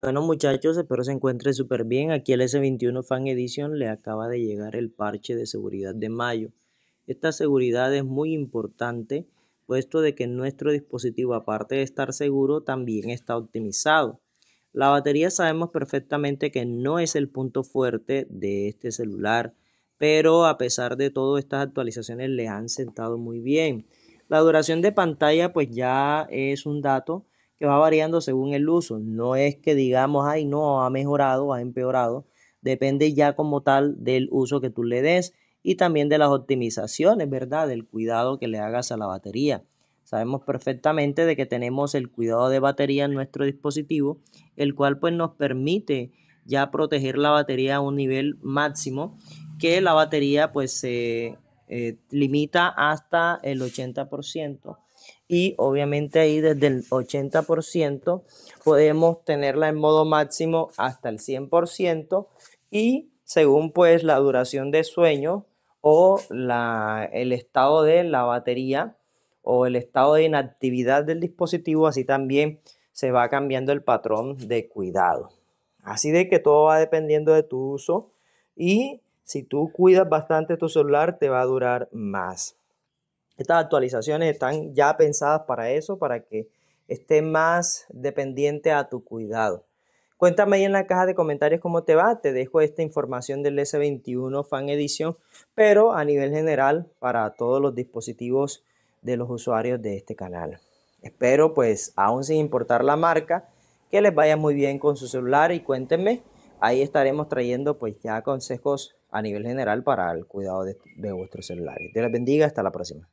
Bueno muchachos, espero se encuentre súper bien. Aquí el S21 Fan Edition le acaba de llegar el parche de seguridad de mayo. Esta seguridad es muy importante, puesto de que nuestro dispositivo, aparte de estar seguro, también está optimizado. La batería sabemos perfectamente que no es el punto fuerte de este celular, pero a pesar de todo estas actualizaciones le han sentado muy bien. La duración de pantalla pues ya es un dato que va variando según el uso. No es que digamos, ay, no, ha mejorado, ha empeorado. Depende ya como tal del uso que tú le des y también de las optimizaciones, ¿verdad? Del cuidado que le hagas a la batería. Sabemos perfectamente de que tenemos el cuidado de batería en nuestro dispositivo, el cual pues nos permite ya proteger la batería a un nivel máximo que la batería pues se eh, limita hasta el 80% y obviamente ahí desde el 80% podemos tenerla en modo máximo hasta el 100% y según pues la duración de sueño o la, el estado de la batería o el estado de inactividad del dispositivo, así también se va cambiando el patrón de cuidado. Así de que todo va dependiendo de tu uso y si tú cuidas bastante tu celular te va a durar más. Estas actualizaciones están ya pensadas para eso, para que esté más dependiente a tu cuidado. Cuéntame ahí en la caja de comentarios cómo te va. Te dejo esta información del S21 Fan Edition, pero a nivel general para todos los dispositivos de los usuarios de este canal. Espero pues, aún sin importar la marca, que les vaya muy bien con su celular y cuéntenme. Ahí estaremos trayendo pues ya consejos a nivel general para el cuidado de, vuestro vuestros celulares. Dios les bendiga, hasta la próxima.